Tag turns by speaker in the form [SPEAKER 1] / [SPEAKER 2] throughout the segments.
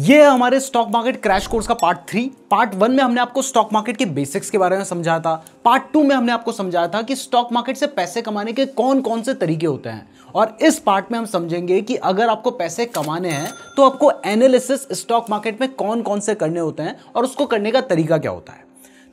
[SPEAKER 1] ये है हमारे स्टॉक मार्केट क्रैश कोर्स का पार्ट थ्री पार्ट वन में हमने आपको स्टॉक मार्केट के बेसिक्स के बारे में समझाया था पार्ट टू में हमने आपको समझाया था कि स्टॉक मार्केट से पैसे कमाने के कौन कौन से तरीके होते हैं और इस पार्ट में हम समझेंगे कि अगर आपको पैसे कमाने हैं तो आपको एनालिसिस स्टॉक मार्केट में कौन कौन से करने होते हैं और उसको करने का तरीका क्या होता है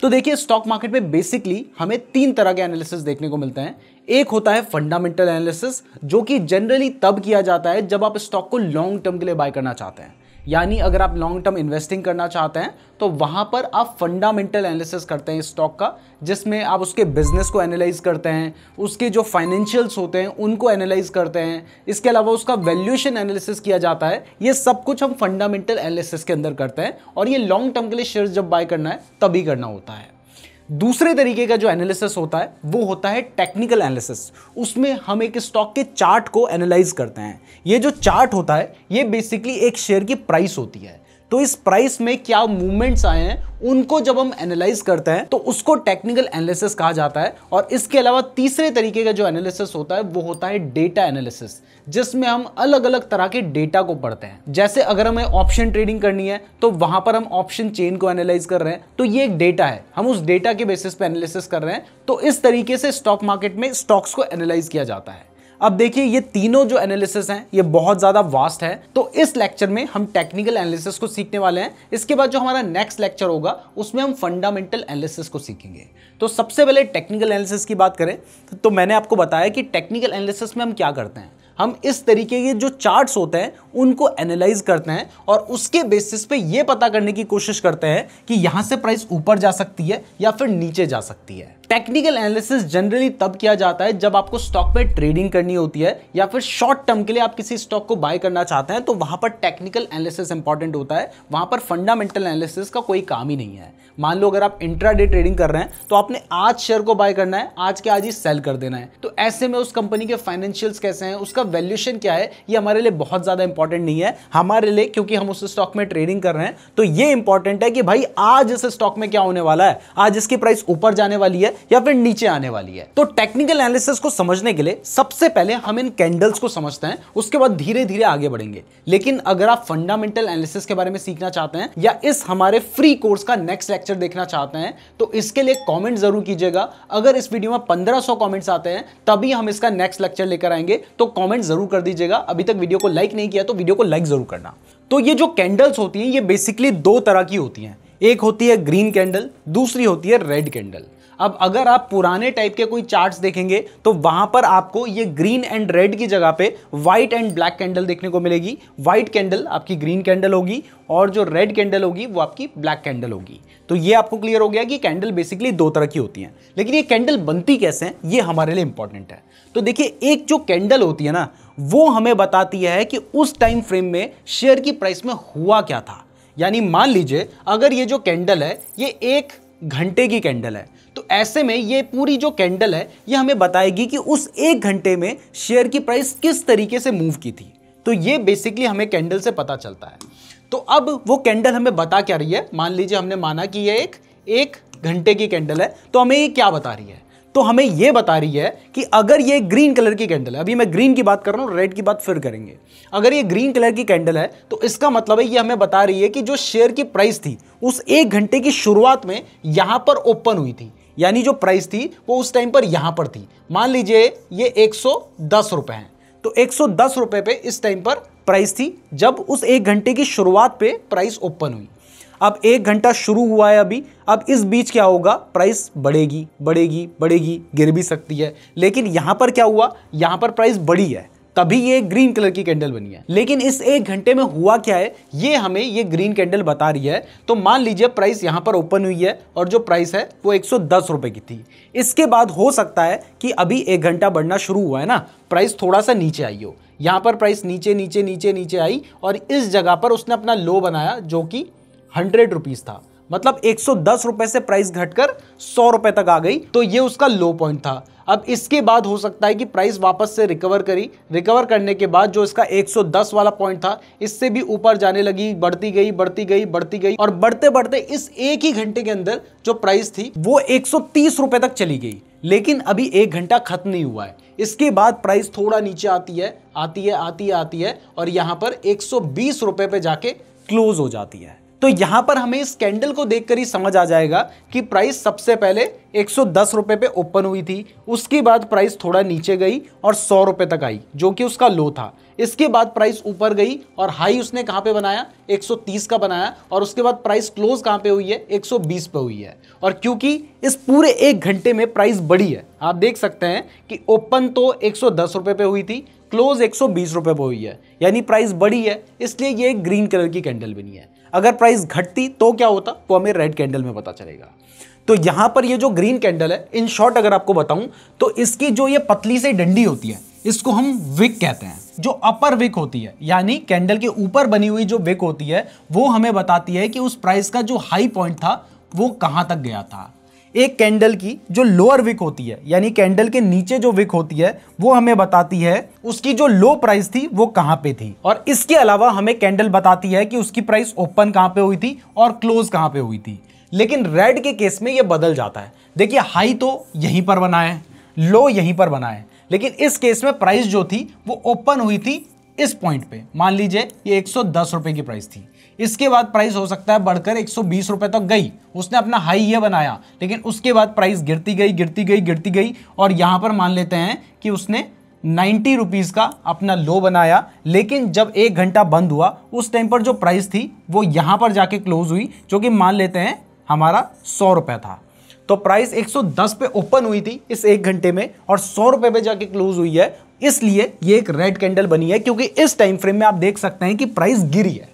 [SPEAKER 1] तो देखिए स्टॉक मार्केट में बेसिकली हमें तीन तरह के एनालिसिस देखने को मिलते हैं एक होता है फंडामेंटल एनालिसिस जो कि जनरली तब किया जाता है जब आप स्टॉक को लॉन्ग टर्म के लिए बाय करना चाहते हैं यानी अगर आप लॉन्ग टर्म इन्वेस्टिंग करना चाहते हैं तो वहाँ पर आप फंडामेंटल एनालिसिस करते हैं स्टॉक का जिसमें आप उसके बिजनेस को एनालाइज करते हैं उसके जो फाइनेंशियल्स होते हैं उनको एनालाइज करते हैं इसके अलावा उसका वैल्यूएशन एनालिसिस किया जाता है ये सब कुछ हम फंडामेंटल एनालिसिस के अंदर करते हैं और ये लॉन्ग टर्म के लिए शेयर जब बाय करना है तभी करना होता है दूसरे तरीके का जो एनालिसिस होता है वो होता है टेक्निकल एनालिसिस उसमें हम एक स्टॉक के चार्ट को एनालाइज करते हैं ये जो चार्ट होता है ये बेसिकली एक शेयर की प्राइस होती है तो इस प्राइस में क्या मूवमेंट्स आए हैं उनको जब हम एनालाइज करते हैं तो उसको टेक्निकल एनालिसिस कहा जाता है और इसके अलावा तीसरे तरीके का जो एनालिसिस होता है वो होता है डेटा एनालिसिस जिसमें हम अलग अलग तरह के डेटा को पढ़ते हैं जैसे अगर हमें ऑप्शन ट्रेडिंग करनी है तो वहां पर हम ऑप्शन चेन को एनालाइज कर रहे हैं तो ये एक डेटा है हम उस डेटा के बेसिस पे एनालिसिस कर रहे हैं तो इस तरीके से स्टॉक मार्केट में स्टॉक्स को एनालाइज किया जाता है अब देखिए ये तीनों जो एनालिसिस हैं ये बहुत ज़्यादा वास्ट है तो इस लेक्चर में हम टेक्निकल एनालिसिस को सीखने वाले हैं इसके बाद जो हमारा नेक्स्ट लेक्चर होगा उसमें हम फंडामेंटल एनालिसिस को सीखेंगे तो सबसे पहले टेक्निकल एनालिसिस की बात करें तो मैंने आपको बताया कि टेक्निकल एनालिसिस में हम क्या करते हैं हम इस तरीके के जो चार्ट्स होते हैं उनको एनालाइज करते हैं और उसके बेसिस पे ये पता करने की कोशिश करते हैं कि यहाँ से प्राइस ऊपर जा सकती है या फिर नीचे जा सकती है टेक्निकल एनालिसिस जनरली तब किया जाता है जब आपको स्टॉक में ट्रेडिंग करनी होती है या फिर शॉर्ट टर्म के लिए आप किसी स्टॉक को बाय करना चाहते हैं तो वहां पर टेक्निकल एनालिसिस इंपॉर्टेंट होता है वहां पर फंडामेंटल एनालिसिस का कोई काम ही नहीं है मान लो अगर आप इंट्रा डे ट्रेडिंग कर रहे हैं तो आपने आज शेयर को बाय करना है आज के आज ही सेल कर देना है तो ऐसे में उस कंपनी के फाइनेंशियल कैसे हैं उसका वैल्यूशन क्या है ये हमारे लिए बहुत ज्यादा इंपॉर्टेंट इंपॉर्टेंट नहीं है हमारे लिए क्योंकि हम उस स्टॉक में ट्रेडिंग कर रहे हैं तो ये इंपॉर्टेंट है कि भाई आज इस स्टॉक में क्या होने वाला है आज इसकी प्राइस ऊपर जाने वाली है या फिर नीचे आने वाली है तो टेक्निकल एनालिसिस को समझने के लिए सबसे पहले हम इन कैंडल्स को समझते हैं उसके बाद धीरे धीरे आगे बढ़ेंगे लेकिन अगर आप फंडामेंटल एनालिसिस के बारे में सीखना चाहते हैं या इस हमारे फ्री कोर्स का नेक्स्ट लेक्चर देखना चाहते हैं तो इसके लिए कॉमेंट जरूर कीजिएगा अगर इस वीडियो में पंद्रह कमेंट्स आते हैं तभी हम इसका नेक्स्ट लेक्चर लेकर आएंगे तो कमेंट जरूर कर दीजिएगा अभी तक वीडियो को लाइक नहीं किया तो वीडियो को लाइक जरूर करना तो ये जो कैंडल्स होती हैं ये बेसिकली दो तरह की होती हैं एक होती है ग्रीन कैंडल दूसरी होती है रेड कैंडल अब अगर आप पुराने टाइप के कोई चार्ट्स देखेंगे तो वहां पर आपको ये ग्रीन एंड रेड की जगह पे व्हाइट एंड ब्लैक कैंडल देखने को मिलेगी व्हाइट कैंडल आपकी ग्रीन कैंडल होगी और जो रेड कैंडल होगी वो आपकी ब्लैक कैंडल होगी तो ये आपको क्लियर हो गया कि कैंडल बेसिकली दो तरह की होती हैं लेकिन ये कैंडल बनती कैसे हैं ये हमारे लिए इंपॉर्टेंट है तो देखिए एक जो कैंडल होती है ना वो हमें बताती है कि उस टाइम फ्रेम में शेयर की प्राइस में हुआ क्या था यानी मान लीजिए अगर ये जो कैंडल है ये एक घंटे की कैंडल है तो ऐसे में ये पूरी जो कैंडल है ये हमें बताएगी कि उस एक घंटे में शेयर की प्राइस किस तरीके से मूव की थी तो ये बेसिकली हमें कैंडल से पता चलता है तो अब वो कैंडल हमें बता क्या रही है मान लीजिए हमने माना कि ये एक एक घंटे की कैंडल है तो हमें ये क्या बता रही है तो हमें यह बता रही है कि अगर ये ग्रीन कलर की कैंडल है अभी मैं ग्रीन की बात कर रहा हूँ रेड की बात फिर करेंगे अगर ये ग्रीन कलर की कैंडल है तो इसका मतलब है ये हमें बता रही है कि जो शेयर की प्राइस थी उस एक घंटे की शुरुआत में यहाँ पर ओपन हुई थी यानी जो प्राइस थी वो उस टाइम पर यहाँ पर थी मान लीजिए ये एक सौ हैं तो एक सौ पे इस टाइम पर प्राइस थी जब उस एक घंटे की शुरुआत पे प्राइस ओपन हुई अब एक घंटा शुरू हुआ है अभी अब इस बीच क्या होगा प्राइस बढ़ेगी बढ़ेगी बढ़ेगी गिर भी सकती है लेकिन यहाँ पर क्या हुआ यहाँ पर प्राइस बढ़ी है तभी ये ग्रीन कलर की कैंडल बनी है लेकिन इस एक घंटे में हुआ क्या है ये हमें ये ग्रीन कैंडल बता रही है तो मान लीजिए प्राइस यहाँ पर ओपन हुई है और जो प्राइस है वो एक रुपए की थी इसके बाद हो सकता है कि अभी एक घंटा बढ़ना शुरू हुआ है ना प्राइस थोड़ा सा नीचे आई हो यहाँ पर प्राइस नीचे नीचे नीचे नीचे आई और इस जगह पर उसने अपना लो बनाया जो कि हंड्रेड रुपीज था मतलब एक सौ से प्राइस घटकर सौ रुपए तक आ गई तो ये उसका लो पॉइंट था अब इसके बाद हो सकता है कि प्राइस वापस से रिकवर करी रिकवर करने के बाद जो इसका 110 वाला पॉइंट था इससे भी ऊपर जाने लगी बढ़ती गई बढ़ती गई बढ़ती गई और बढ़ते बढ़ते इस एक ही घंटे के अंदर जो प्राइस थी वो एक रुपए तक चली गई लेकिन अभी एक घंटा खत्म नहीं हुआ है इसके बाद प्राइस थोड़ा नीचे आती है आती है आती है आती है और यहाँ पर एक सौ पे जाके क्लोज हो जाती है तो यहां पर हमें इस कैंडल को देखकर ही समझ आ जाएगा कि प्राइस सबसे पहले एक सौ पे ओपन हुई थी उसके बाद प्राइस थोड़ा नीचे गई और सौ रुपये तक आई जो कि उसका लो था इसके बाद प्राइस ऊपर गई और हाई उसने कहाँ पे बनाया 130 का बनाया और उसके बाद प्राइस क्लोज कहाँ पे हुई है 120 पे हुई है और क्योंकि इस पूरे एक घंटे में प्राइस बढ़ी है आप देख सकते हैं कि ओपन तो एक सौ पे हुई थी क्लोज एक सौ बीस रुपये पर हुई है यानी प्राइस बढ़ी है इसलिए ये एक ग्रीन कलर की कैंडल बनी है अगर प्राइस घटती तो क्या होता वो हमें रेड कैंडल में पता चलेगा तो यहाँ पर ये जो ग्रीन कैंडल है इन शॉर्ट अगर आपको बताऊं तो इसकी जो ये पतली से डंडी होती है इसको हम विक कहते हैं जो अपर विक होती है यानी कैंडल के ऊपर बनी हुई जो विक होती है वो हमें बताती है कि उस प्राइस का जो हाई पॉइंट था वो कहाँ तक गया था एक कैंडल की जो लोअर विक होती है यानी कैंडल के नीचे जो विक होती है वो हमें बताती है उसकी जो लो प्राइस थी वो कहाँ पे थी और इसके अलावा हमें कैंडल बताती है कि उसकी प्राइस ओपन कहाँ पे हुई थी और क्लोज कहाँ पे हुई थी लेकिन रेड के केस में ये बदल जाता है देखिए हाई तो यहीं पर बनाए लो यहीं पर बनाए लेकिन इस केस में प्राइस जो थी वो ओपन हुई थी इस पॉइंट पे मान लीजिए ये एक सौ की प्राइस थी इसके बाद प्राइस हो सकता है बढ़कर एक सौ तक तो गई उसने अपना हाई ये बनाया लेकिन उसके बाद प्राइस गिरती गई गिरती गई गिरती गई और यहाँ पर मान लेते हैं कि उसने नाइन्टी रुपीज़ का अपना लो बनाया लेकिन जब एक घंटा बंद हुआ उस टाइम पर जो प्राइस थी वो यहाँ पर जाके क्लोज हुई जो कि मान लेते हैं हमारा सौ रुपये था तो प्राइस 110 पे ओपन हुई थी इस एक घंटे में और सौ रुपये पे जाके क्लोज हुई है इसलिए ये एक रेड कैंडल बनी है क्योंकि इस टाइम फ्रेम में आप देख सकते हैं कि प्राइस गिरी है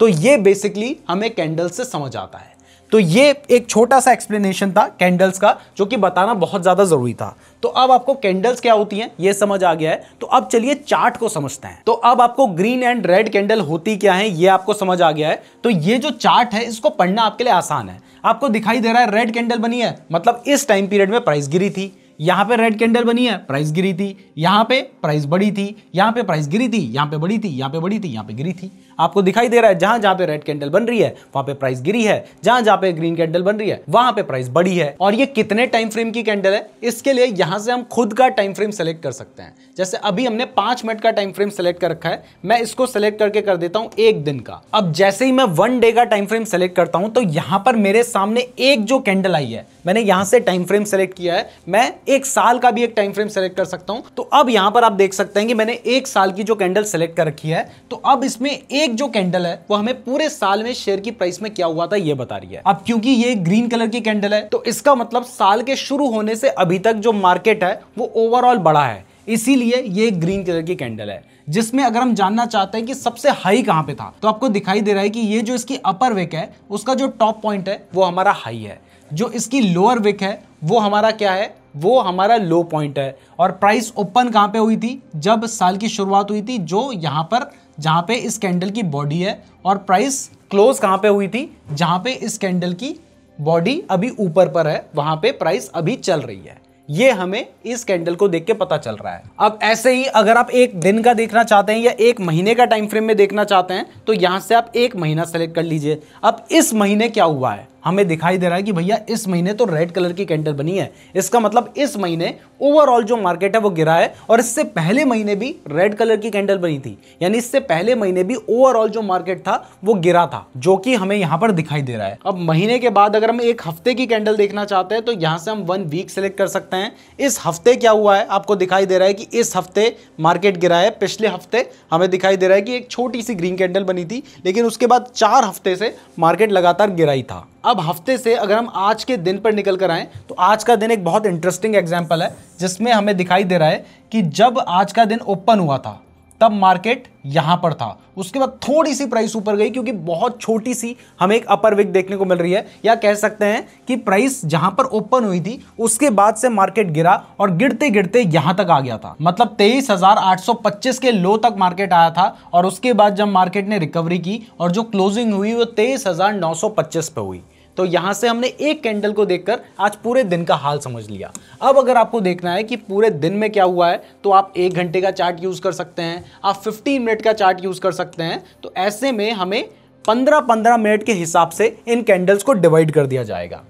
[SPEAKER 1] तो ये बेसिकली हमें कैंडल से समझ आता है तो ये एक छोटा सा एक्सप्लेनेशन था कैंडल्स का जो कि बताना बहुत ज़्यादा ज़रूरी था तो अब आपको कैंडल्स क्या होती हैं ये समझ आ गया है तो अब चलिए चार्ट को समझते हैं तो अब आपको ग्रीन एंड रेड कैंडल होती क्या है ये आपको समझ आ गया है तो ये जो चार्ट है इसको पढ़ना आपके लिए आसान है आपको दिखाई दे रहा है रेड कैंडल बनी है मतलब इस टाइम पीरियड में प्राइस गिरी थी यहाँ पे रेड कैंडल बनी है प्राइस गिरी थी यहाँ पे प्राइस बड़ी थी यहाँ पे प्राइस गिरी थी यहाँ पे बड़ी थी यहाँ पे बड़ी थी यहाँ पे गिरी थी आपको दिखाई दे रहा है जहां जहां पे रेड कैंडल बन रही है वहां पे प्राइस गिरी है जहां जहां पे ग्रीन कैंडल बन रही है वहां पे प्राइस बड़ी है और ये कितने टाइम फ्रेम की कैंडल है इसके लिए यहां से हम खुद का टाइम फ्रेम सेलेक्ट कर सकते हैं जैसे अभी हमने पांच मिनट का टाइम फ्रेम सेलेक्ट कर रखा है मैं इसको सेलेक्ट करके कर देता हूं एक दिन का अब जैसे ही मैं वन डे का टाइम फ्रेम सेलेक्ट करता हूं तो यहां पर मेरे सामने एक जो कैंडल आई है मैंने यहाँ से टाइम फ्रेम सेलेक्ट किया है मैं एक साल का भी एक टाइम फ्रेम सेलेक्ट कर सकता हूँ तो अब यहाँ पर आप देख सकते हैं कि मैंने एक साल की जो कैंडल सेलेक्ट कर रखी है तो अब इसमें एक जो कैंडल है वो हमें पूरे साल में शेयर की प्राइस में क्या हुआ था यह बता रही है अब क्योंकि ये ग्रीन कलर की कैंडल है तो इसका मतलब साल के शुरू होने से अभी तक जो मार्केट है वो ओवरऑल बड़ा है इसीलिए ये ग्रीन कलर की कैंडल है जिसमें अगर हम जानना चाहते हैं कि सबसे हाई कहाँ पे था तो आपको दिखाई दे रहा है कि ये जो इसकी अपर वेक है उसका जो टॉप पॉइंट है वो हमारा हाई है जो इसकी लोअर विक है वो हमारा क्या है वो हमारा लो पॉइंट है और प्राइस ओपन कहाँ पे हुई थी जब साल की शुरुआत हुई थी जो यहाँ पर जहाँ पे इस कैंडल की बॉडी है और प्राइस क्लोज कहाँ पे हुई थी जहाँ पे इस कैंडल की बॉडी अभी ऊपर पर है वहाँ पे प्राइस अभी चल रही है ये हमें इस कैंडल को देख के पता चल रहा है अब ऐसे ही अगर आप एक दिन का देखना चाहते हैं या एक महीने का टाइम फ्रेम में देखना चाहते हैं तो यहाँ से आप एक महीना सेलेक्ट कर लीजिए अब इस महीने क्या हुआ है हमें दिखाई दे रहा है कि भैया इस महीने तो रेड कलर की कैंडल बनी है इसका मतलब इस महीने ओवरऑल जो मार्केट है वो गिरा है और इससे पहले महीने भी रेड कलर की कैंडल बनी थी यानी इससे पहले महीने भी ओवरऑल जो मार्केट था वो गिरा था जो कि हमें यहाँ पर दिखाई दे रहा है अब महीने के बाद अगर हम एक हफ्ते की कैंडल देखना चाहते हैं तो यहाँ से हम वन वीक सेलेक्ट कर सकते हैं इस हफ्ते क्या हुआ है आपको दिखाई दे रहा है कि इस हफ्ते मार्केट गिरा है पिछले हफ्ते हमें दिखाई दे रहा है कि एक छोटी सी ग्रीन कैंडल बनी थी लेकिन उसके बाद चार हफ्ते से मार्केट लगातार गिरा ही था अब हफ्ते से अगर हम आज के दिन पर निकल कर आएँ तो आज का दिन एक बहुत इंटरेस्टिंग एग्जाम्पल है जिसमें हमें दिखाई दे रहा है कि जब आज का दिन ओपन हुआ था तब मार्केट यहां पर था उसके बाद थोड़ी सी प्राइस ऊपर गई क्योंकि बहुत छोटी सी हमें एक अपर विक देखने को मिल रही है या कह सकते हैं कि प्राइस जहां पर ओपन हुई थी उसके बाद से मार्केट गिरा और गिरते गिरते यहां तक आ गया था मतलब तेईस के लो तक मार्केट आया था और उसके बाद जब मार्केट ने रिकवरी की और जो क्लोजिंग हुई वो तेईस पे हुई तो यहां से हमने एक कैंडल को देखकर आज पूरे दिन का हाल समझ लिया अब अगर आपको देखना है कि पूरे दिन में क्या हुआ है तो आप एक घंटे का चार्ट यूज़ कर सकते हैं आप 15 मिनट का चार्ट यूज़ कर सकते हैं तो ऐसे में हमें 15-15 मिनट के हिसाब से इन कैंडल्स को डिवाइड कर दिया जाएगा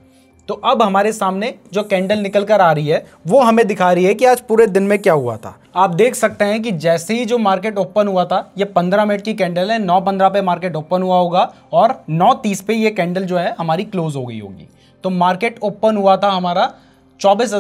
[SPEAKER 1] तो अब हमारे सामने जो कैंडल निकल कर आ रही है वो हमें दिखा रही है कि आज पूरे दिन में क्या हुआ था आप देख सकते हैं कि जैसे ही जो मार्केट ओपन हुआ था ये 15 मिनट की कैंडल है 9:15 पे मार्केट ओपन हुआ होगा और 9:30 पे ये कैंडल जो है हमारी क्लोज हो गई होगी तो मार्केट ओपन हुआ था हमारा चौबीस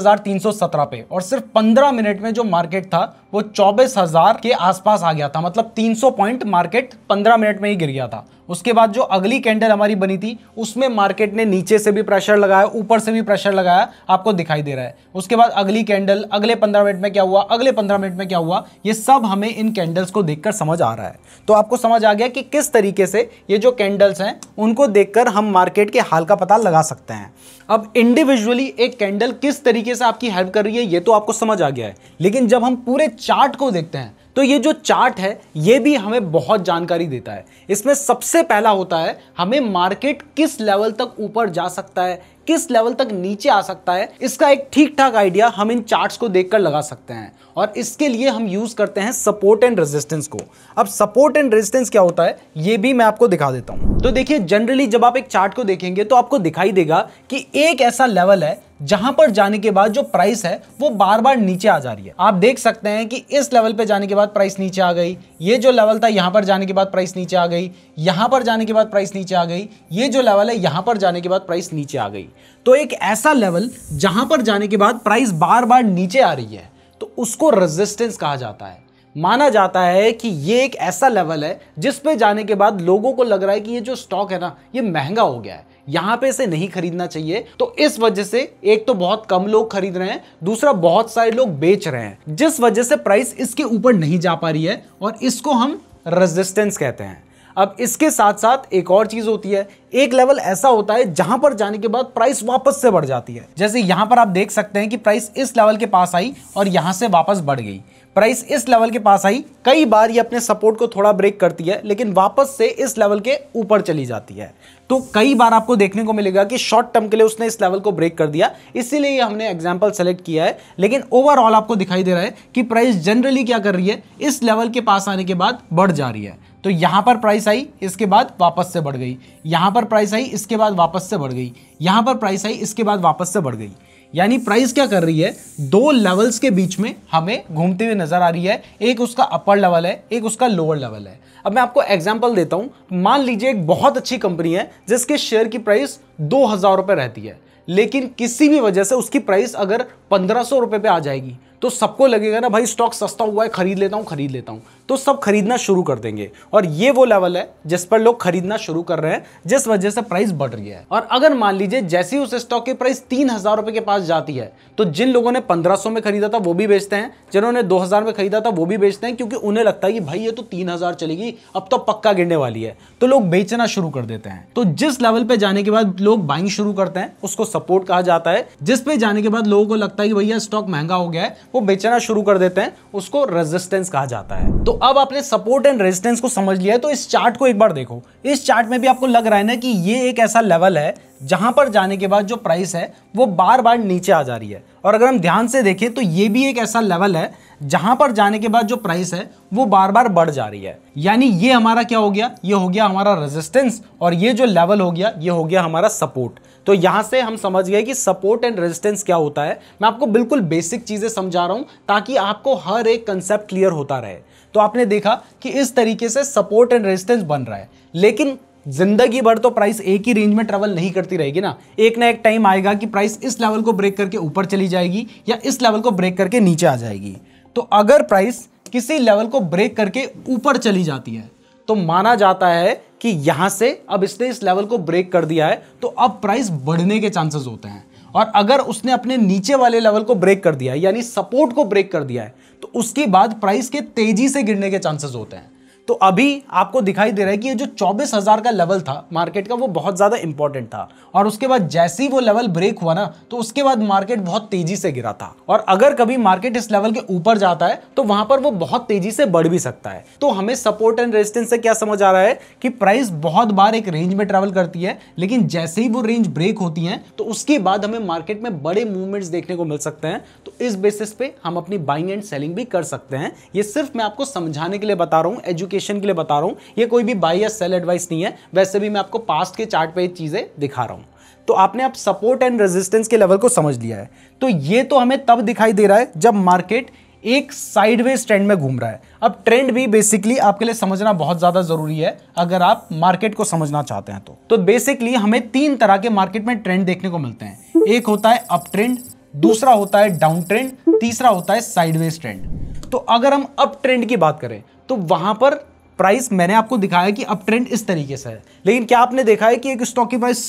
[SPEAKER 1] पे और सिर्फ 15 मिनट में जो मार्केट था वो 24,000 के आसपास आ गया था मतलब 300 पॉइंट मार्केट 15 मिनट में ही गिर गया था उसके बाद जो अगली कैंडल हमारी बनी थी उसमें मार्केट ने नीचे से भी प्रेशर लगाया ऊपर से भी प्रेशर लगाया आपको दिखाई दे रहा है उसके बाद अगली कैंडल अगले पंद्रह मिनट में क्या हुआ अगले पंद्रह मिनट में क्या हुआ ये सब हमें इन कैंडल्स को देखकर समझ आ रहा है तो आपको समझ आ गया कि किस तरीके से ये जो कैंडल्स हैं उनको देख हम मार्केट के हाल का पता लगा सकते हैं अब इंडिविजुअली एक कैंडल किस तरीके से आपकी हेल्प कर रही है ये तो आपको समझ आ गया है लेकिन जब हम पूरे चार्ट को देखते हैं तो ये जो चार्ट है ये भी हमें बहुत जानकारी देता है इसमें सबसे पहला होता है हमें मार्केट किस लेवल तक ऊपर जा सकता है किस लेवल तक नीचे आ सकता है इसका एक ठीक ठाक आइडिया हम इन चार्ट्स को देखकर लगा सकते हैं और इसके लिए हम यूज़ करते हैं सपोर्ट एंड रेजिस्टेंस को अब सपोर्ट एंड रेजिस्टेंस क्या होता है ये भी मैं आपको दिखा देता हूँ तो देखिए जनरली जब आप एक चार्ट को देखेंगे तो आपको दिखाई देगा कि एक ऐसा लेवल है जहां पर जाने के बाद जो प्राइस है वो बार बार नीचे आ जा रही है आप देख सकते हैं कि इस लेवल पे जाने के बाद प्राइस नीचे आ गई ये जो लेवल था यहां पर जाने के बाद प्राइस नीचे आ गई यहां पर जाने के बाद प्राइस नीचे आ गई ये जो लेवल है यहां पर जाने के बाद प्राइस नीचे आ गई तो एक ऐसा लेवल जहां पर जाने के बाद प्राइस बार बार नीचे आ रही है तो उसको रेजिस्टेंस कहा जाता है माना जाता है कि ये एक ऐसा लेवल है जिस पे जाने के बाद लोगों को लग रहा है कि ये जो स्टॉक है ना ये महंगा हो गया है यहाँ पे इसे नहीं खरीदना चाहिए तो इस वजह से एक तो बहुत कम लोग खरीद रहे हैं दूसरा बहुत सारे लोग बेच रहे हैं जिस वजह से प्राइस इसके ऊपर नहीं जा पा रही है और इसको हम रेजिस्टेंस कहते हैं अब इसके साथ साथ एक और चीज होती है एक लेवल ऐसा होता है जहां पर जाने के बाद प्राइस वापस से बढ़ जाती है जैसे यहां पर आप देख सकते हैं कि प्राइस इस लेवल के पास आई और यहां से वापस बढ़ गई प्राइस इस लेवल के पास आई कई बार ये अपने सपोर्ट को थोड़ा ब्रेक करती है लेकिन वापस से इस लेवल के ऊपर चली जाती है तो कई बार आपको देखने को मिलेगा कि शॉर्ट टर्म के लिए उसने इस लेवल को ब्रेक कर दिया इसीलिए हमने एग्जाम्पल सेलेक्ट किया है लेकिन ओवरऑल आपको दिखाई दे रहा है कि प्राइस जनरली क्या कर रही है इस लेवल के पास आने के बाद बढ़ जा रही है तो यहाँ पर प्राइस आई इसके बाद वापस से बढ़ गई यहाँ पर प्राइस आई इसके बाद वापस से बढ़ गई यहाँ पर प्राइस आई इसके बाद वापस से बढ़ गई यानी प्राइस क्या कर रही है दो लेवल्स के बीच में हमें घूमते हुए नजर आ रही है एक उसका अपर लेवल है एक उसका लोअर लेवल है अब मैं आपको एग्जाम्पल देता हूं मान लीजिए एक बहुत अच्छी कंपनी है जिसके शेयर की प्राइस दो हजार रुपये रहती है लेकिन किसी भी वजह से उसकी प्राइस अगर पंद्रह सौ रुपये पे आ जाएगी तो सबको लगेगा ना भाई स्टॉक सस्ता हुआ है खरीद लेता हूँ खरीद लेता हूँ तो सब खरीदना शुरू कर देंगे और ये वो लेवल है जिस पर लोग खरीदना शुरू कर रहे हैं जिस वजह से प्राइस बढ़ रही है और अगर मान लीजिए जैसे ही उस स्टॉक की प्राइस तीन हजार रुपए के पास जाती है तो जिन लोगों ने पंद्रह सौ में खरीदा था वो भी बेचते हैं जिन्होंने दो हजार में खरीदा था वो भी बेचते हैं क्योंकि उन्हें लगता है कि भाई ये तो तीन हजार चलेगी अब तो पक्का गिरने वाली है तो लोग बेचना शुरू कर देते हैं तो जिस लेवल पे जाने के बाद लोग बाइंग शुरू करते हैं उसको सपोर्ट कहा जाता है जिस पे जाने के बाद लोगों को लगता है कि भैया स्टॉक महंगा हो गया है वो बेचना शुरू कर देते हैं उसको रेजिस्टेंस कहा जाता है तो अब आपने सपोर्ट एंड रेजिस्टेंस को समझ लिया है तो इस चार्ट को एक बार देखो इस चार्ट में भी आपको लग रहा है ना कि ये एक ऐसा लेवल है जहां पर जाने के बाद जो प्राइस है वो बार बार नीचे आ जा रही है और अगर हम ध्यान से देखें तो ये भी एक ऐसा लेवल है जहां पर जाने के बाद जो प्राइस है वो बार बार बढ़ जा रही है यानी ये हमारा क्या हो गया ये हो गया हमारा रेजिस्टेंस और ये जो लेवल हो गया ये हो गया हमारा सपोर्ट तो यहां से हम समझ गए कि सपोर्ट एंड रेजिस्टेंस क्या होता है मैं आपको बिल्कुल बेसिक चीज़ें समझा रहा हूं ताकि आपको हर एक कंसेप्ट क्लियर होता रहे तो आपने देखा कि इस तरीके से सपोर्ट एंड रेजिस्टेंस बन रहा है लेकिन जिंदगी भर तो प्राइस एक ही रेंज में ट्रेवल नहीं करती रहेगी ना एक ना एक टाइम आएगा कि प्राइस इस लेवल को ब्रेक करके ऊपर चली जाएगी या इस लेवल को ब्रेक करके नीचे आ जाएगी तो अगर प्राइस किसी लेवल को ब्रेक करके ऊपर चली जाती है तो माना जाता है कि यहां से अब इसने इस लेवल को ब्रेक कर दिया है तो अब प्राइस बढ़ने के चांसेस होते हैं और अगर उसने अपने नीचे वाले लेवल को ब्रेक कर दिया है यानी सपोर्ट को ब्रेक कर दिया है तो उसके बाद प्राइस के तेजी से गिरने के चांसेस होते हैं तो अभी आपको दिखाई दे रहा है कि ये जो 24,000 का लेवल था मार्केट का वो बहुत ज़्यादा इंपॉर्टेंट था और उसके बाद जैसे ही वो लेवल ब्रेक हुआ ना तो उसके बाद मार्केट बहुत तेज़ी से गिरा था और अगर कभी मार्केट इस लेवल के ऊपर जाता है तो वहां पर वो बहुत तेज़ी से बढ़ भी सकता है तो हमें सपोर्ट एंड रेजिस्टेंस से क्या समझ आ रहा है कि प्राइस बहुत बार एक रेंज में ट्रेवल करती है लेकिन जैसे ही वो रेंज ब्रेक होती है तो उसके बाद हमें मार्केट में बड़े मूवमेंट्स देखने को मिल सकते हैं तो इस बेसिस पे हम अपनी बाइंग एंड सेलिंग भी कर सकते हैं ये सिर्फ मैं आपको समझाने के लिए बता रहा हूँ एजुकेशन क्लासिफिकेशन के लिए बता रहा हूँ ये कोई भी बाई या सेल एडवाइस नहीं है वैसे भी मैं आपको पास्ट के चार्ट पे चीज़ें दिखा रहा हूँ तो आपने आप सपोर्ट एंड रेजिस्टेंस के लेवल को समझ लिया है तो ये तो हमें तब दिखाई दे रहा है जब मार्केट एक साइडवेज ट्रेंड में घूम रहा है अब ट्रेंड भी बेसिकली आपके लिए समझना बहुत ज़्यादा ज़रूरी है अगर आप मार्केट को समझना चाहते हैं तो तो बेसिकली हमें तीन तरह के मार्केट में ट्रेंड देखने को मिलते हैं एक होता है अप ट्रेंड दूसरा होता है डाउन ट्रेंड तीसरा होता है साइडवेज ट्रेंड तो अगर हम अप ट्रेंड की बात करें तो वहाँ पर प्राइस मैंने आपको दिखाया कि अब ट्रेंड इस तरीके से है लेकिन क्या आपने देखा है कि एक स्टॉक की प्राइस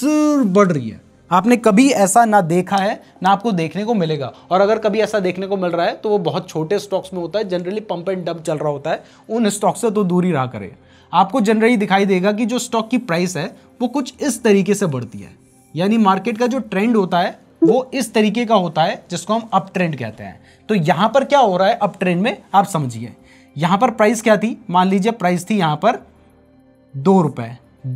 [SPEAKER 1] बढ़ रही है आपने कभी ऐसा ना देखा है ना आपको देखने को मिलेगा और अगर कभी ऐसा देखने को मिल रहा है तो वो बहुत छोटे स्टॉक्स में होता है जनरली पंप एंड डंप चल रहा होता है उन स्टॉक से तो दूरी रहा करें आपको जनरली दिखाई देगा कि जो स्टॉक की प्राइस है वो कुछ इस तरीके से बढ़ती है यानी मार्केट का जो ट्रेंड होता है वो इस तरीके का होता है जिसको हम अप ट्रेंड कहते हैं तो यहाँ पर क्या हो रहा है अप ट्रेंड में आप समझिए यहाँ पर प्राइस क्या थी मान लीजिए प्राइस थी यहाँ पर दो रुपये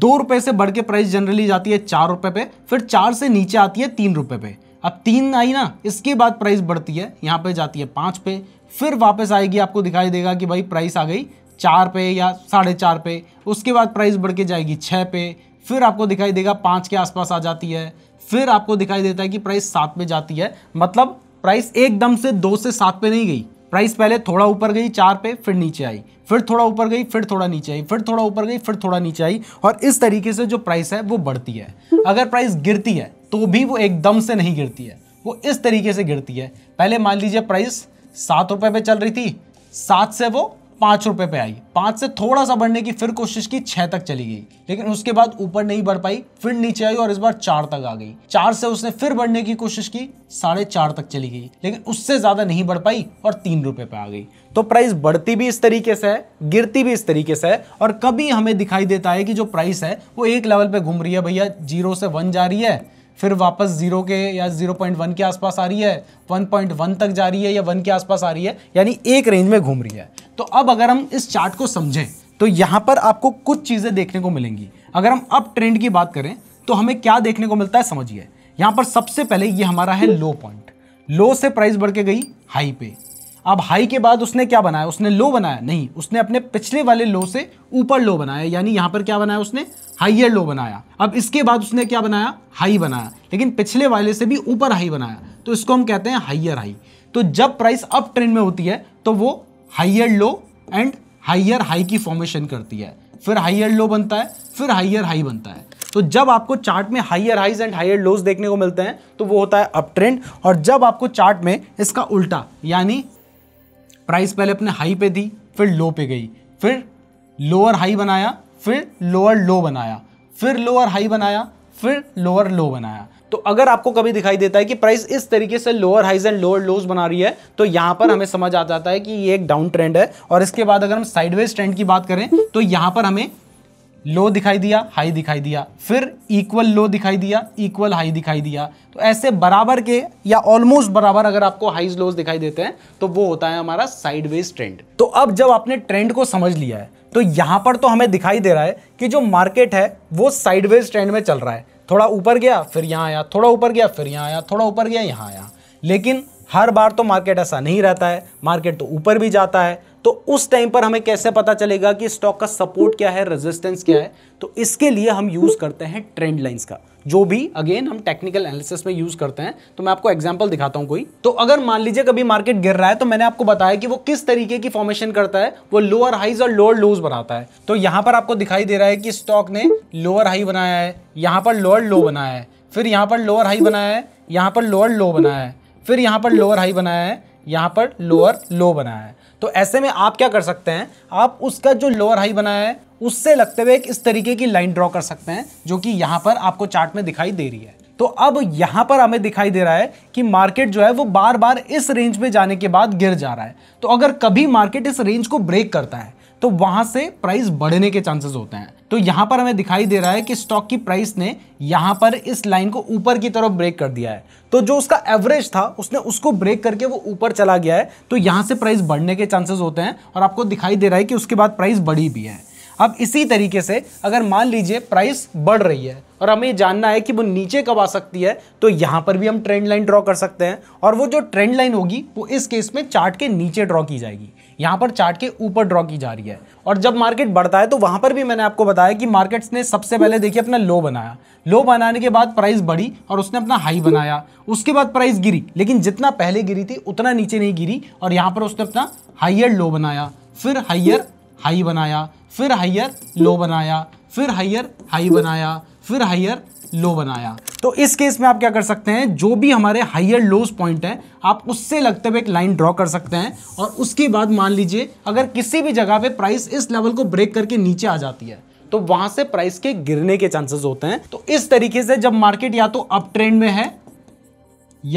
[SPEAKER 1] दो रुपये से बढ़ के प्राइस जनरली जाती है चार रुपये पे फिर चार से नीचे आती है तीन रुपये पे अब तीन आई ना इसके बाद प्राइस बढ़ती है यहाँ पे जाती है पाँच पे फिर वापस आएगी आपको दिखाई देगा कि भाई प्राइस आ गई चार पे या साढ़े चार पे उसके बाद प्राइस बढ़ के जाएगी छः पे फिर आपको दिखाई देगा पाँच के आसपास आ जाती है फिर आपको दिखाई देता है कि प्राइस सात पे जाती है मतलब प्राइस एकदम से दो से सात पे नहीं गई प्राइस पहले थोड़ा ऊपर गई चार पे फिर नीचे आई फिर थोड़ा ऊपर गई फिर थोड़ा नीचे आई फिर थोड़ा ऊपर गई फिर थोड़ा नीचे आई और इस तरीके से जो प्राइस है वो बढ़ती है अगर प्राइस गिरती है तो भी वो एकदम से नहीं गिरती है वो इस तरीके से गिरती है पहले मान लीजिए प्राइस सात रुपये पे चल रही थी सात से वो पाँच रुपये पे आई पाँच से थोड़ा सा बढ़ने की फिर कोशिश की छह तक चली गई लेकिन उसके बाद ऊपर नहीं बढ़ पाई फिर नीचे आई और इस बार चार तक आ गई चार से उसने फिर बढ़ने की कोशिश की साढ़े चार तक चली गई लेकिन उससे ज़्यादा नहीं बढ़ पाई और तीन रुपये पे आ गई तो प्राइस बढ़ती भी इस तरीके से है गिरती भी इस तरीके से है और कभी हमें दिखाई देता है कि जो प्राइस है वो एक लेवल पर घूम रही है भैया जीरो से वन जा रही है फिर वापस जीरो के या जीरो पॉइंट वन के आसपास आ रही है वन पॉइंट वन तक जा रही है या वन के आसपास आ रही है यानी एक रेंज में घूम रही है तो अब अगर हम इस चार्ट को समझें तो यहाँ पर आपको कुछ चीज़ें देखने को मिलेंगी अगर हम अप ट्रेंड की बात करें तो हमें क्या देखने को मिलता है समझिए यहाँ पर सबसे पहले ये हमारा है लो पॉइंट लो से प्राइस बढ़ के गई हाई पे अब हाई के बाद उसने क्या बनाया उसने लो बनाया नहीं उसने अपने पिछले वाले लो से ऊपर लो बनाया यानी यहाँ पर क्या बनाया उसने हाइयर लो बनाया अब इसके बाद उसने क्या बनाया हाई बनाया लेकिन पिछले वाले से भी ऊपर हाई बनाया तो इसको हम कहते हैं हाइयर हाई तो जब प्राइस अप ट्रेंड में होती है तो वो higher low and higher high की फॉर्मेशन करती है फिर हाइयर लो बनता है फिर हाइयर हाई बनता है तो जब आपको चार्ट में higher highs and higher lows देखने को मिलते हैं तो वो होता है अप ट्रेंड और जब आपको चार्ट में इसका उल्टा यानी प्राइस पहले अपने हाई पे दी फिर लो पे गई फिर लोअर हाई बनाया फिर लोअर लो बनाया फिर लोअर हाई बनाया फिर लोअर लो बनाया तो अगर आपको कभी दिखाई देता है कि प्राइस इस तरीके से lower highs and lower lows बना रही है तो यहां पर हमें समझ आ जाता है कि ये एक डाउन ट्रेंड है और इसके बाद अगर हम साइडवेज ट्रेंड की बात करें तो यहां पर हमें लो दिखाई दिया हाई दिखाई दिया फिर इक्वल लो दिखाई दिया इक्वल हाई दिखाई दिया तो ऐसे बराबर के या ऑलमोस्ट बराबर अगर आपको हाईज लोज दिखाई देते हैं तो वो होता है हमारा साइडवेज ट्रेंड तो अब जब आपने ट्रेंड को समझ लिया है तो यहां पर तो हमें दिखाई दे रहा है कि जो मार्केट है वो साइडवेज ट्रेंड में चल रहा है थोड़ा ऊपर गया फिर यहाँ आया थोड़ा ऊपर गया फिर यहाँ आया थोड़ा ऊपर गया यहाँ आया लेकिन हर बार तो मार्केट ऐसा नहीं रहता है मार्केट तो ऊपर भी जाता है तो उस टाइम पर हमें कैसे पता चलेगा कि स्टॉक का सपोर्ट क्या है रेजिस्टेंस क्या है तो इसके लिए हम यूज़ करते हैं ट्रेंड लाइंस का जो भी अगेन हम टेक्निकल एनालिसिस में यूज़ करते हैं तो मैं आपको एग्जांपल दिखाता हूँ कोई तो अगर मान लीजिए कभी मार्केट गिर रहा है तो मैंने आपको बताया कि वो किस तरीके की फॉर्मेशन करता है वो लोअर हाइज और लोअर लोज बनाता है तो यहां पर आपको दिखाई दे रहा है कि स्टॉक ने लोअर हाई बनाया है यहाँ पर लोअर लो बनाया है फिर यहाँ पर लोअर हाई बनाया है यहाँ पर लोअर लो बनाया है फिर यहाँ पर लोअर हाई बनाया है यहाँ पर लोअर लो बनाया है तो ऐसे में आप क्या कर सकते हैं आप उसका जो लोअर हाई बनाया है उससे लगते हुए एक इस तरीके की लाइन ड्रॉ कर सकते हैं जो कि यहाँ पर आपको चार्ट में दिखाई दे रही है तो अब यहां पर हमें दिखाई दे रहा है कि मार्केट जो है वो बार बार इस रेंज में जाने के बाद गिर जा रहा है तो अगर कभी मार्केट इस रेंज को ब्रेक करता है तो वहां से प्राइस बढ़ने के चांसेस होते हैं तो यहाँ पर हमें दिखाई दे रहा है कि स्टॉक की प्राइस ने यहाँ पर इस लाइन को ऊपर की तरफ ब्रेक कर दिया है तो जो उसका एवरेज था उसने उसको ब्रेक करके वो ऊपर चला गया है तो यहाँ से प्राइस बढ़ने के चांसेस होते हैं और आपको दिखाई दे रहा है कि उसके बाद प्राइस बढ़ी भी है अब इसी तरीके से अगर मान लीजिए प्राइस बढ़ रही है और हमें ये जानना है कि वो नीचे कब आ सकती है तो यहाँ पर भी हम ट्रेंड लाइन ड्रॉ कर सकते हैं और वो जो ट्रेंड लाइन होगी वो इस केस में चार्ट के नीचे ड्रॉ की जाएगी यहाँ पर चार्ट के ऊपर ड्रॉ की जा रही है और जब मार्केट बढ़ता है तो वहाँ पर भी मैंने आपको बताया कि मार्केट्स ने सबसे पहले देखिए अपना लो बनाया लो बनाने के बाद प्राइस बढ़ी और उसने अपना हाई बनाया उसके बाद प्राइस गिरी लेकिन जितना पहले गिरी थी उतना नीचे नहीं गिरी और यहाँ पर उसने अपना हाइयर लो बनाया फिर हाइयर हाई बनाया फिर हाइयर लो बनाया फिर हाइयर हाई बनाया फिर हाइयर लो बनाया तो इस केस में आप क्या कर सकते हैं जो भी हमारे हाइयर लोज पॉइंट हैं आप उससे लगते हुए एक लाइन ड्रॉ कर सकते हैं और उसके बाद मान लीजिए अगर किसी भी जगह पे प्राइस इस लेवल को ब्रेक करके नीचे आ जाती है तो वहां से प्राइस के गिरने के चांसेस होते हैं तो इस तरीके से जब मार्केट या तो अप ट्रेंड में है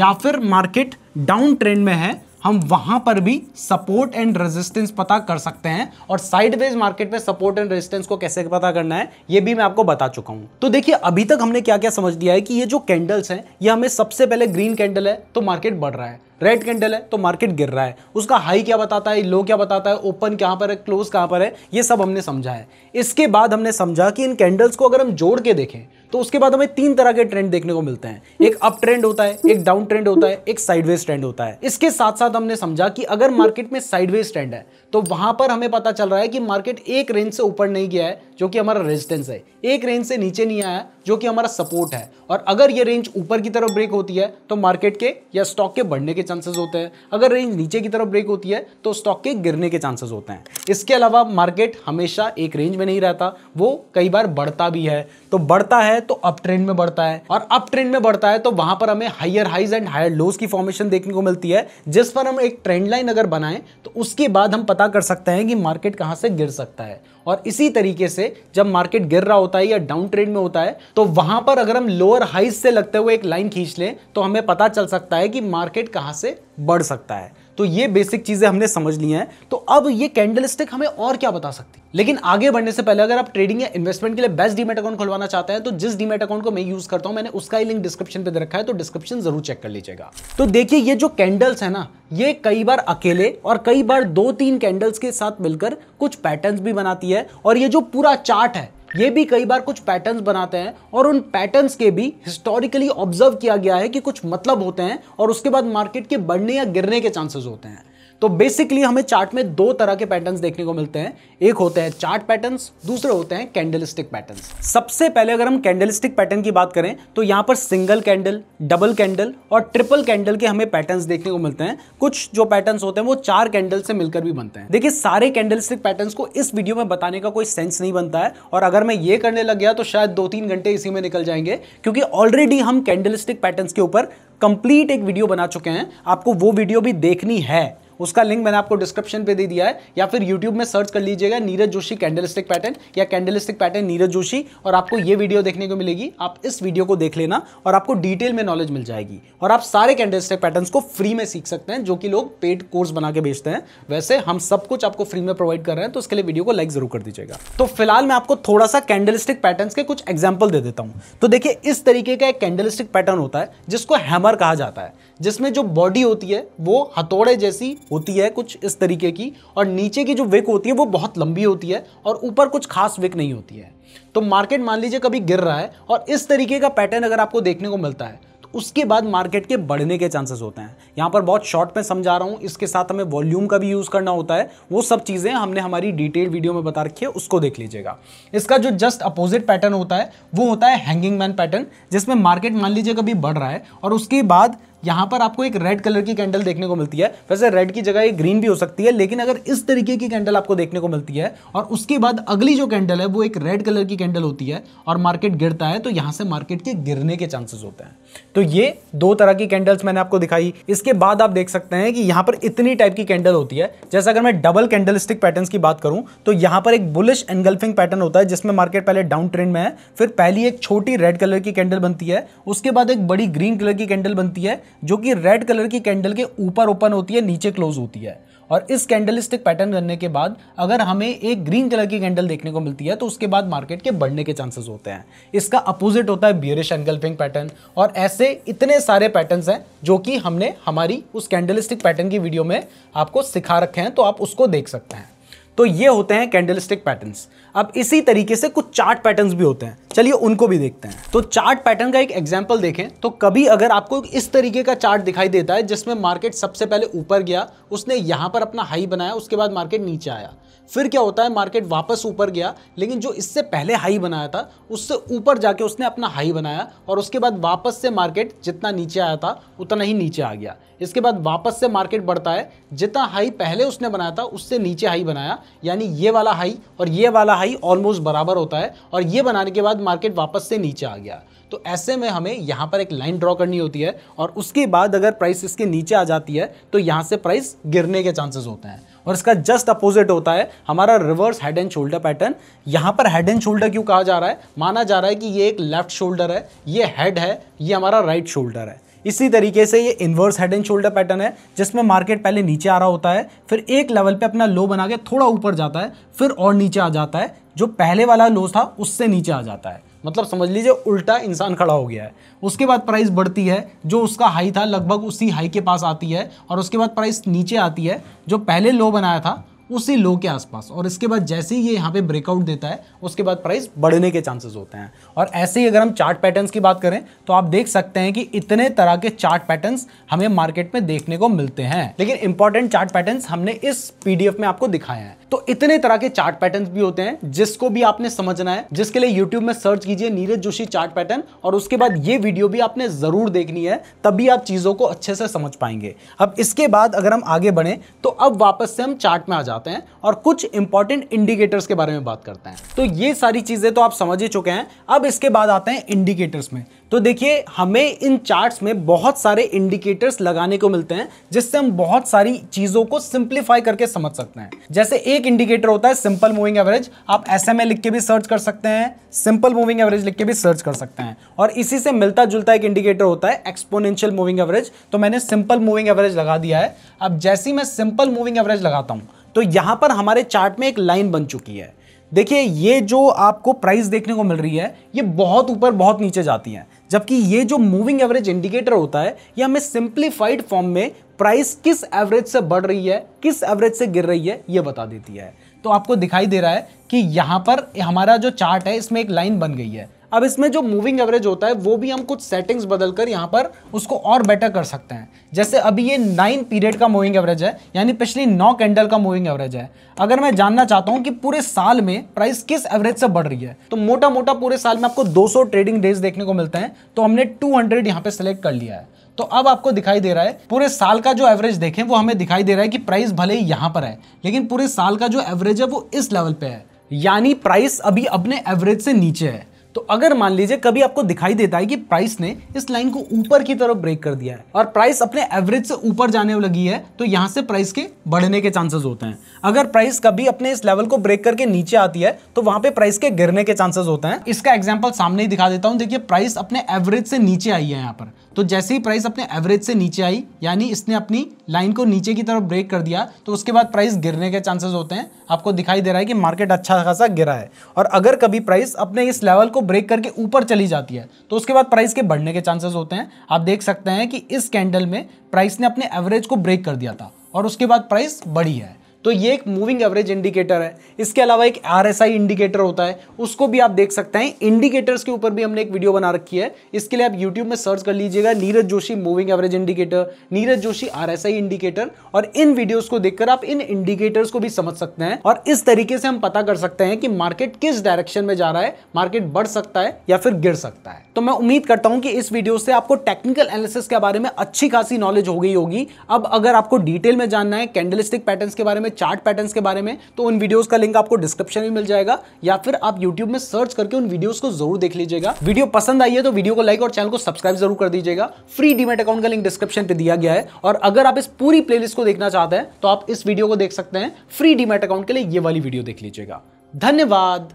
[SPEAKER 1] या फिर मार्केट डाउन ट्रेंड में है हम वहां पर भी सपोर्ट एंड रेजिस्टेंस पता कर सकते हैं और साइडवेज मार्केट में सपोर्ट एंड रेजिस्टेंस को कैसे पता करना है ये भी मैं आपको बता चुका हूं तो देखिए अभी तक हमने क्या क्या समझ दिया है कि ये जो कैंडल्स हैं ये हमें सबसे पहले ग्रीन कैंडल है तो मार्केट बढ़ रहा है रेड कैंडल है तो मार्केट गिर रहा है उसका हाई क्या बताता है लो क्या बताता है ओपन कहाँ पर है क्लोज कहाँ पर है ये सब हमने समझा है इसके बाद हमने समझा कि इन कैंडल्स को अगर हम जोड़ के देखें तो उसके बाद हमें तीन तरह के ट्रेंड देखने को मिलते हैं एक अप ट्रेंड होता है एक डाउन ट्रेंड होता है एक साइडवेज ट्रेंड होता है इसके साथ साथ हमने समझा कि अगर मार्केट में साइडवेज ट्रेंड है तो वहां पर हमें पता चल रहा है कि मार्केट एक रेंज से ऊपर नहीं गया है जो कि हमारा रेजिस्टेंस है एक रेंज से नीचे नहीं आया जो कि हमारा सपोर्ट है और अगर ये रेंज ऊपर की तरफ ब्रेक होती है तो मार्केट के या स्टॉक के बढ़ने के चांसेस होते हैं अगर रेंज नीचे की तरफ ब्रेक होती है तो स्टॉक के गिरने के चांसेस होते हैं इसके अलावा मार्केट हमेशा एक रेंज में नहीं रहता वो कई बार बढ़ता भी है तो बढ़ता है तो अप ट्रेंड में बढ़ता है और अप ट्रेंड में बढ़ता है तो वहां पर हमें higher highs and higher lows की फॉर्मेशन देखने को मिलती है जिस पर हम एक ट्रेंड लाइन अगर बनाएं तो उसके बाद हम पता कर सकते हैं कि मार्केट कहां से गिर सकता है और इसी तरीके से जब मार्केट गिर रहा होता है या डाउन ट्रेड में होता है तो वहां पर अगर हम लोअर हाइस से लगते हुए एक लाइन खींच लें तो हमें पता चल सकता है कि मार्केट कहाँ से बढ़ सकता है तो ये बेसिक चीज़ें हमने समझ ली हैं तो अब ये कैंडल हमें और क्या बता सकती लेकिन आगे बढ़ने से पहले अगर आप ट्रेडिंग या इन्वेस्टमेंट के लिए बेस्ट डीमेट अकाउंट खुलवाना चाहते हैं तो जिस डीमेट अकाउंट को मैं यूज़ करता हूं मैंने उसका ही लिंक डिस्क्रिप्शन पे दे रखा है तो डिस्क्रिप्शन जरूर चेक कर लीजिएगा तो देखिए ये जो कैंडल्स है ना ये कई बार अकेले और कई बार दो तीन कैंडल्स के साथ मिलकर कुछ पैटर्न्स भी बनाती है और ये जो पूरा चार्ट है ये भी कई बार कुछ पैटर्न्स बनाते हैं और उन पैटर्न्स के भी हिस्टोरिकली ऑब्जर्व किया गया है कि कुछ मतलब होते हैं और उसके बाद मार्केट के बढ़ने या गिरने के चांसेस होते हैं तो बेसिकली हमें चार्ट में दो तरह के पैटर्न्स देखने को मिलते हैं एक होते हैं चार्ट पैटर्न्स दूसरे होते हैं कैंडलस्टिक पैटर्न्स सबसे पहले अगर हम कैंडलस्टिक पैटर्न की बात करें तो यहां पर सिंगल कैंडल डबल कैंडल और ट्रिपल कैंडल के हमें पैटर्न्स देखने को मिलते हैं कुछ जो पैटर्न होते हैं वो चार कैंडल से मिलकर भी बनते हैं देखिए सारे कैंडल स्टिक को इस वीडियो में बताने का कोई सेंस नहीं बनता है और अगर मैं ये करने लग गया तो शायद दो तीन घंटे इसी में निकल जाएंगे क्योंकि ऑलरेडी हम कैंडलस्टिक पैटर्न्स के ऊपर कंप्लीट एक वीडियो बना चुके हैं आपको वो वीडियो भी देखनी है उसका लिंक मैंने आपको डिस्क्रिप्शन पे दे दिया है या फिर यूट्यूब में सर्च कर लीजिएगा नीरज जोशी कैंडलिस्टिक पैटर्न या कैंडलिस्टिक पैटर्न नीरज जोशी और आपको ये वीडियो देखने को मिलेगी आप इस वीडियो को देख लेना और आपको डिटेल में नॉलेज मिल जाएगी और आप सारे कैंडलिस्टिक पैटर्न को फ्री में सीख सकते हैं जो कि लोग पेड कोर्स बना के बेचते हैं वैसे हम सब कुछ आपको फ्री में प्रोवाइड कर रहे हैं तो उसके लिए वीडियो को लाइक जरूर कर दीजिएगा तो फिलहाल मैं आपको थोड़ा सा कैंडलिस्टिक पैटर्न के कुछ एग्जाम्पल दे देता हूँ तो देखिए इस तरीके का एक कैंडलिस्टिक पैटर्न होता है जिसको हैमर कहा जाता है जिसमें जो बॉडी होती है वो हथौड़े जैसी होती है कुछ इस तरीके की और नीचे की जो विक होती है वो बहुत लंबी होती है और ऊपर कुछ खास विक नहीं होती है तो मार्केट मान लीजिए कभी गिर रहा है और इस तरीके का पैटर्न अगर आपको देखने को मिलता है तो उसके बाद मार्केट के बढ़ने के चांसेस होते हैं यहाँ पर बहुत शॉर्ट में समझा रहा हूँ इसके साथ हमें वॉल्यूम का भी यूज़ करना होता है वो सब चीज़ें हमने हमारी डिटेल वीडियो में बता रखी है उसको देख लीजिएगा इसका जो जस्ट अपोजिट पैटर्न होता है वो होता है हैंगिंग मैन पैटर्न जिसमें मार्केट मान लीजिए कभी बढ़ रहा है और उसके बाद यहाँ पर आपको एक रेड कलर की कैंडल देखने को मिलती है वैसे रेड की जगह एक ग्रीन भी हो सकती है लेकिन अगर इस तरीके की कैंडल आपको देखने को मिलती है और उसके बाद अगली जो कैंडल है वो एक रेड कलर की कैंडल होती है और मार्केट गिरता है तो यहाँ से मार्केट के गिरने के चांसेस होते हैं तो ये दो तरह की कैंडल्स मैंने आपको दिखाई इसके बाद आप देख सकते हैं कि यहाँ पर इतनी टाइप की कैंडल होती है जैसे अगर मैं डबल कैंडल स्टिक पैटर्न की बात करूँ तो यहाँ पर एक बुलिश एनगल्फिंग पैटर्न होता है जिसमें मार्केट पहले डाउन ट्रेंड में है फिर पहली एक छोटी रेड कलर की कैंडल बनती है उसके बाद एक बड़ी ग्रीन कलर की कैंडल बनती है जो कि रेड कलर की कैंडल के ऊपर ओपन होती है नीचे क्लोज होती है और इस कैंडल स्टिक पैटर्न करने के बाद अगर हमें एक ग्रीन कलर की कैंडल देखने को मिलती है तो उसके बाद मार्केट के बढ़ने के चांसेस होते हैं इसका अपोजिट होता है बियरिश एनगल्फिंग पैटर्न और ऐसे इतने सारे पैटर्न्स हैं जो कि हमने हमारी उस कैंडल स्टिक पैटर्न की वीडियो में आपको सिखा रखे हैं तो आप उसको देख सकते हैं तो ये होते हैं कैंडलस्टिक पैटर्न्स अब इसी तरीके से कुछ चार्ट पैटर्न्स भी होते हैं चलिए उनको भी देखते हैं तो चार्ट पैटर्न का एक एग्जाम्पल देखें तो कभी अगर आपको इस तरीके का चार्ट दिखाई देता है जिसमें मार्केट सबसे पहले ऊपर गया उसने यहां पर अपना हाई बनाया उसके बाद मार्केट नीचे आया फिर क्या होता है मार्केट वापस ऊपर गया लेकिन जो इससे पहले हाई बनाया था उससे ऊपर जाके उसने अपना हाई बनाया और उसके बाद वापस से मार्केट जितना नीचे आया था उतना ही नीचे आ गया इसके बाद वापस से मार्केट बढ़ता है जितना हाई पहले उसने बनाया था उससे नीचे हाई बनाया यानी ये वाला हाई और ये वाला हाई ऑलमोस्ट बराबर होता है और ये बनाने के बाद मार्केट वापस से नीचे आ गया तो ऐसे में हमें यहाँ पर एक लाइन ड्रॉ करनी होती है और उसके बाद अगर प्राइस इसके नीचे आ जाती है तो यहाँ से प्राइस गिरने के चांसेस होते हैं और इसका जस्ट अपोजिट होता है हमारा reverse head and shoulder pattern यहाँ पर हेड एंड शोल्डर क्यों कहा जा रहा है माना जा रहा है कि ये एक लेफ्ट शोल्डर है ये हेड है ये हमारा राइट right शोल्डर है इसी तरीके से ये inverse head and shoulder pattern है जिसमें मार्केट पहले नीचे आ रहा होता है फिर एक लेवल पे अपना लो बना के थोड़ा ऊपर जाता है फिर और नीचे आ जाता है जो पहले वाला लो था उससे नीचे आ जाता है मतलब समझ लीजिए उल्टा इंसान खड़ा हो गया है उसके बाद प्राइस बढ़ती है जो उसका हाई था लगभग उसी हाई के पास आती है और उसके बाद प्राइस नीचे आती है जो पहले लो बनाया था उसी लो के आसपास और इसके बाद जैसे ही ये यहाँ पे ब्रेकआउट देता है उसके बाद प्राइस बढ़ने के चांसेस होते हैं और ऐसे ही अगर हम चार्ट पैटर्न्स की बात करें तो आप देख सकते हैं कि इतने तरह के चार्ट पैटर्न्स हमें मार्केट में देखने को मिलते हैं लेकिन इंपॉर्टेंट चार्ट पैटर्न्स हमने इस पीडीएफ में आपको दिखाए हैं तो इतने तरह के चार्ट पैटर्न भी होते हैं जिसको भी आपने समझना है जिसके लिए यूट्यूब में सर्च कीजिए नीरज जोशी चार्ट पैटर्न और उसके बाद ये वीडियो भी आपने जरूर देखनी है तभी आप चीजों को अच्छे से समझ पाएंगे अब इसके बाद अगर हम आगे बढ़े तो अब वापस से हम चार्ट में आ जाते हैं और कुछ इंपॉर्टेंट इंडिकेटर्स के बारे में बात करते हैं तो ये सारी चीजें तो आप समझ ही चुके हैं अब इसके बाद आते हैं इंडिकेटर्स में तो देखिए हमें इन चार्ट्स में बहुत सारे इंडिकेटर्स लगाने को मिलते हैं जिससे हम बहुत सारी चीज़ों को सिंप्लीफाई करके समझ सकते हैं जैसे एक इंडिकेटर होता है सिंपल मूविंग एवरेज आप एस लिख के भी सर्च कर सकते हैं सिंपल मूविंग एवरेज लिख के भी सर्च कर सकते हैं और इसी से मिलता जुलता एक इंडिकेटर होता है एक्सपोनेंशियल मूविंग एवरेज तो मैंने सिंपल मूविंग एवरेज लगा दिया है अब जैसी मैं सिंपल मूविंग एवरेज लगाता हूँ तो यहाँ पर हमारे चार्ट में एक लाइन बन चुकी है देखिए ये जो आपको प्राइस देखने को मिल रही है ये बहुत ऊपर बहुत नीचे जाती है जबकि ये जो मूविंग एवरेज इंडिकेटर होता है ये हमें सिंप्लीफाइड फॉर्म में प्राइस किस एवरेज से बढ़ रही है किस एवरेज से गिर रही है ये बता देती है तो आपको दिखाई दे रहा है कि यहाँ पर हमारा जो चार्ट है इसमें एक लाइन बन गई है अब इसमें जो मूविंग एवरेज होता है वो भी हम कुछ सेटिंग्स बदलकर यहाँ पर उसको और बेटर कर सकते हैं जैसे अभी ये नाइन पीरियड का मूविंग एवरेज है यानी पिछली नौ कैंडल का मूविंग एवरेज है अगर मैं जानना चाहता हूँ कि पूरे साल में प्राइस किस एवरेज से बढ़ रही है तो मोटा मोटा पूरे साल में आपको दो ट्रेडिंग डेज देखने को मिलते हैं तो हमने टू हंड्रेड यहाँ पे सेलेक्ट कर लिया है तो अब आपको दिखाई दे रहा है पूरे साल का जो एवरेज देखें वो हमें दिखाई दे रहा है कि प्राइस भले ही यहाँ पर है लेकिन पूरे साल का जो एवरेज है वो इस लेवल पे है यानी प्राइस अभी अपने एवरेज से नीचे है तो अगर मान लीजिए कभी आपको दिखाई देता है कि प्राइस ने इस लाइन को ऊपर की तरफ ब्रेक कर दिया है और प्राइस अपने एवरेज से ऊपर जाने लगी है तो यहाँ से प्राइस के बढ़ने के चांसेस होते हैं अगर प्राइस कभी अपने इस लेवल को ब्रेक करके नीचे आती है तो वहां पे प्राइस के गिरने के चांसेस होते हैं इसका एग्जाम्पल सामने ही दिखा देता हूँ देखिए प्राइस अपने एवरेज से नीचे आई है यहाँ पर तो जैसे ही प्राइस अपने एवरेज से नीचे आई यानी इसने अपनी लाइन को नीचे की तरफ ब्रेक कर दिया तो उसके बाद प्राइस गिरने के चांसेस होते हैं आपको दिखाई दे रहा है कि मार्केट अच्छा खासा गिरा है और अगर कभी प्राइस अपने इस लेवल को ब्रेक करके ऊपर चली जाती है तो उसके बाद प्राइस के बढ़ने के चांसेस होते हैं आप देख सकते हैं कि इस कैंडल में प्राइस ने अपने एवरेज को ब्रेक कर दिया था और उसके बाद प्राइस बढ़ी है तो ये एक मूविंग एवरेज इंडिकेटर है इसके अलावा एक आर इंडिकेटर होता है उसको भी आप देख सकते हैं इंडिकेटर्स के ऊपर भी हमने एक वीडियो बना रखी है इसके लिए आप यूट्यूब में सर्च कर लीजिएगा Neeraj Joshi moving average indicator Neeraj Joshi R indicator और इन वीडियोज को देखकर आप इन इंडिकेटर्स को भी समझ सकते हैं और इस तरीके से हम पता कर सकते हैं कि मार्केट किस डायरेक्शन में जा रहा है मार्केट बढ़ सकता है या फिर गिर सकता है तो मैं उम्मीद करता हूं कि इस वीडियो से आपको टेक्निकल एनालिसिस के बारे में अच्छी खासी नॉलेज हो गई होगी अब अगर आपको डिटेल में जानना है कैंडलिस्टिक पैटर्न्स के बारे में चार्ट पैटर्न्स के बारे में तो उन वीडियोस का लिंक आपको डिस्क्रिप्शन में मिल जाएगा या फिर आप यूट्यूब में सर्च करके उन वीडियोस को जरूर देख लीजिएगा वीडियो पसंद आई है तो वीडियो को लाइक और चैनल को सब्सक्राइब जरूर कर दीजिएगा फ्री डीमेट अकाउंट का लिंक डिस्क्रिप्शन पर दिया गया है और अगर आप इस पूरी प्ले को देखना चाहते हैं तो आप इस वीडियो को देख सकते हैं फ्री डीमेट अकाउंट के लिए ये वाली वीडियो देख लीजिएगा धन्यवाद